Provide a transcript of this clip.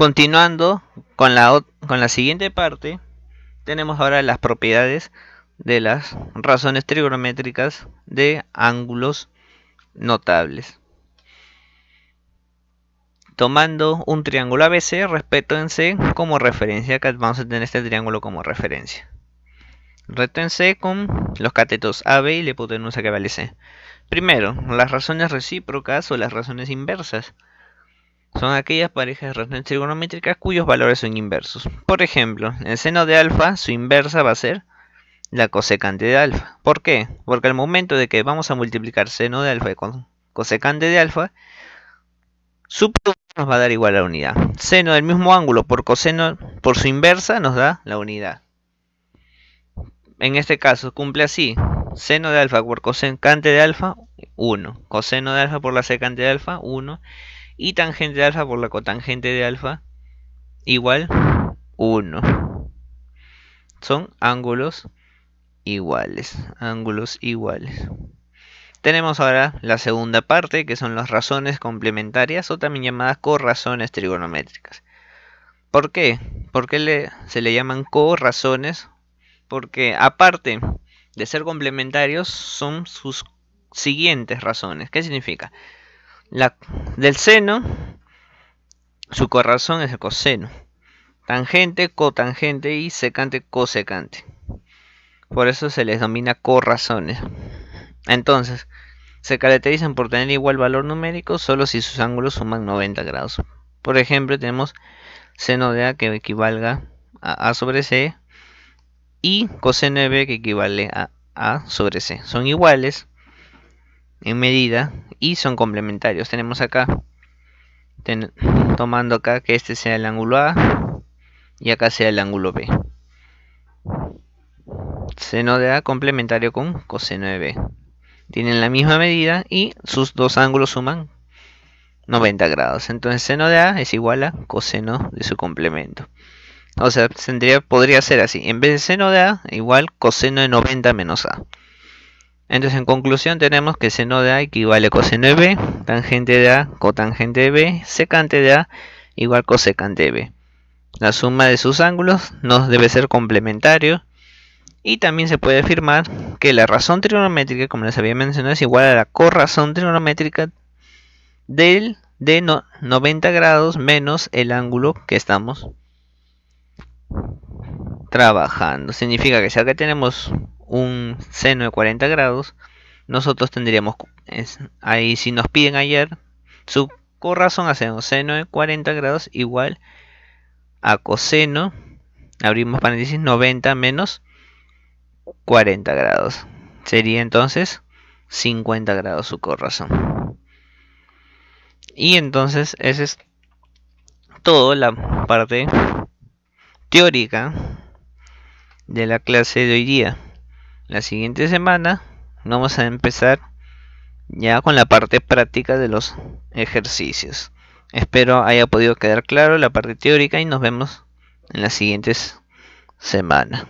Continuando con la, con la siguiente parte, tenemos ahora las propiedades de las razones trigonométricas de ángulos notables. Tomando un triángulo ABC, respecto en C como referencia, que vamos a tener este triángulo como referencia. Reto en C con los catetos AB y la hipotenusa que vale C. Primero, las razones recíprocas o las razones inversas. Son aquellas parejas de trigonométricas cuyos valores son inversos. Por ejemplo, el seno de alfa, su inversa va a ser la cosecante de alfa. ¿Por qué? Porque al momento de que vamos a multiplicar seno de alfa con cosecante de alfa, su producto nos va a dar igual a la unidad. Seno del mismo ángulo por coseno por su inversa nos da la unidad. En este caso cumple así. Seno de alfa por cosecante de alfa, 1. Coseno de alfa por la secante de alfa, 1 y tangente de alfa por la cotangente de alfa igual 1. Son ángulos iguales, ángulos iguales. Tenemos ahora la segunda parte, que son las razones complementarias o también llamadas corrazones trigonométricas. ¿Por qué? ¿Por qué se le llaman corrazones? Porque aparte de ser complementarios, son sus siguientes razones. ¿Qué significa? la, del seno, su corazón es el coseno. Tangente, cotangente y secante, cosecante. Por eso se les denomina corrazones. Entonces, se caracterizan por tener igual valor numérico solo si sus ángulos suman 90 grados. Por ejemplo, tenemos seno de A que equivalga a A sobre C y coseno de B que equivale a A sobre C. Son iguales en medida y son complementarios. Tenemos acá, tomando acá que este sea el ángulo A y acá sea el ángulo B. Seno de A complementario con coseno de B. Tienen la misma medida y sus dos ángulos suman 90 grados. Entonces seno de A es igual a coseno de su complemento. O sea, tendría, podría ser así. En vez de seno de A, igual coseno de 90 menos A. Entonces, en conclusión, tenemos que seno de A equivale a coseno de B, tangente de A, cotangente de B, secante de A igual cosecante de B. La suma de sus ángulos nos debe ser complementario y también se puede afirmar que la razón trigonométrica, como les había mencionado, es igual a la corrazón trigonométrica del de 90 grados menos el ángulo que estamos trabajando. Significa que si acá tenemos un seno de 40 grados, nosotros tendríamos, ahí si nos piden ayer, su corrazón hacemos seno de 40 grados igual a coseno, abrimos paréntesis 90 menos 40 grados. Sería entonces 50 grados su corrazón. Y entonces esa es toda la parte teórica de la clase de hoy día la siguiente semana vamos a empezar ya con la parte práctica de los ejercicios. Espero haya podido quedar claro la parte teórica y nos vemos en las siguientes semanas.